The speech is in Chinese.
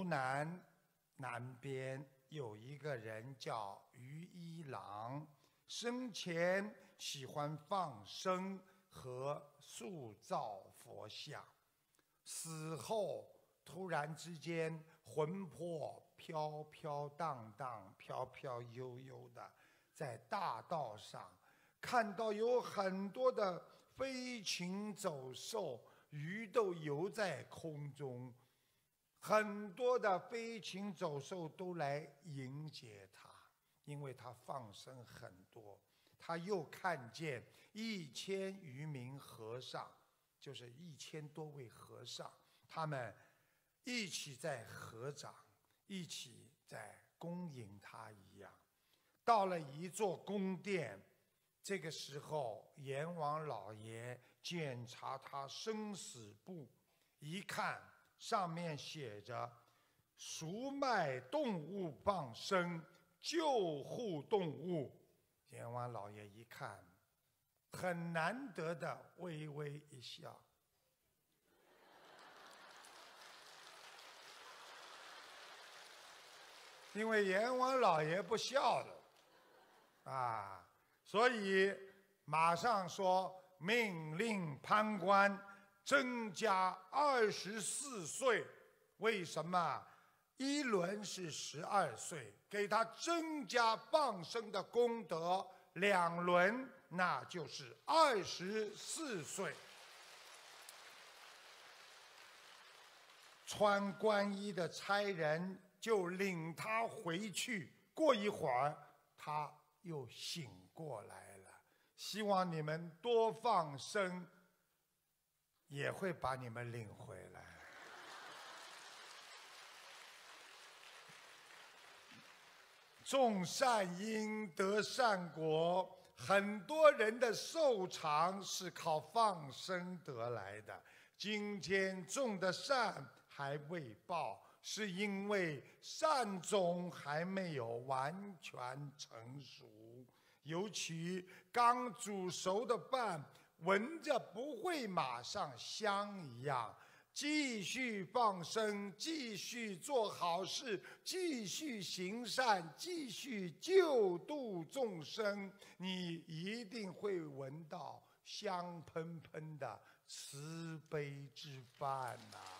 湖南南边有一个人叫于一郎，生前喜欢放生和塑造佛像，死后突然之间魂魄飘飘荡荡、飘飘悠悠的，在大道上看到有很多的飞禽走兽，鱼都游在空中。很多的飞禽走兽都来迎接他，因为他放生很多。他又看见一千余名和尚，就是一千多位和尚，他们一起在合掌，一起在恭迎他一样。到了一座宫殿，这个时候阎王老爷检查他生死簿，一看。上面写着：“赎卖动物，傍身，救护动物。”阎王老爷一看，很难得的微微一笑，因为阎王老爷不笑了，啊，所以马上说命令判官。增加二十四岁，为什么？一轮是十二岁，给他增加放生的功德，两轮那就是二十四岁。穿官衣的差人就领他回去。过一会儿，他又醒过来了。希望你们多放生。也会把你们领回来。种善因得善果，很多人的寿长是靠放生得来的。今天种的善还未报，是因为善种还没有完全成熟，尤其刚煮熟的饭。闻着不会马上香一样，继续放生，继续做好事，继续行善，继续救度众生，你一定会闻到香喷喷的慈悲之饭呐！